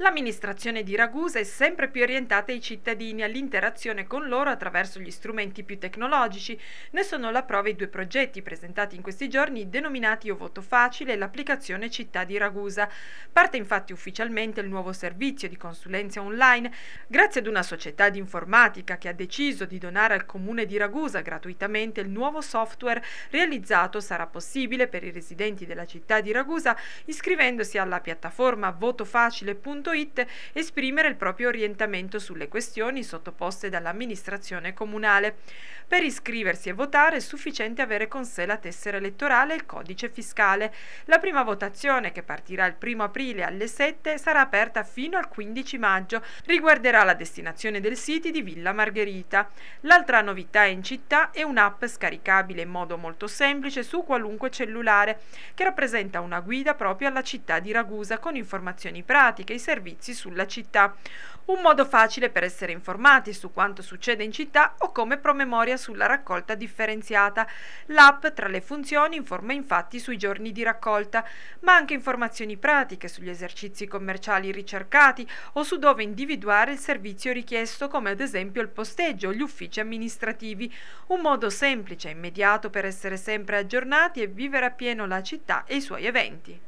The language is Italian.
L'amministrazione di Ragusa è sempre più orientata ai cittadini, all'interazione con loro attraverso gli strumenti più tecnologici. Ne sono la prova i due progetti presentati in questi giorni, denominati Io Voto Facile e l'applicazione Città di Ragusa. Parte infatti ufficialmente il nuovo servizio di consulenza online, grazie ad una società di informatica che ha deciso di donare al comune di Ragusa gratuitamente il nuovo software realizzato sarà possibile per i residenti della città di Ragusa iscrivendosi alla piattaforma votofacile.com www.comunale.it esprimere il proprio orientamento sulle questioni sottoposte dall'amministrazione comunale. Per iscriversi e votare è sufficiente avere con sé la tessera elettorale e il codice fiscale. La prima votazione, che partirà il 1 aprile alle 7, sarà aperta fino al 15 maggio. Riguarderà la destinazione del sito di Villa Margherita. L'altra novità in città è un'app scaricabile in modo molto semplice su qualunque cellulare, che rappresenta una guida proprio alla città di Ragusa con informazioni pratiche, i servizi servizi sulla città. Un modo facile per essere informati su quanto succede in città o come promemoria sulla raccolta differenziata. L'app tra le funzioni informa infatti sui giorni di raccolta, ma anche informazioni pratiche sugli esercizi commerciali ricercati o su dove individuare il servizio richiesto come ad esempio il posteggio o gli uffici amministrativi. Un modo semplice e immediato per essere sempre aggiornati e vivere appieno la città e i suoi eventi.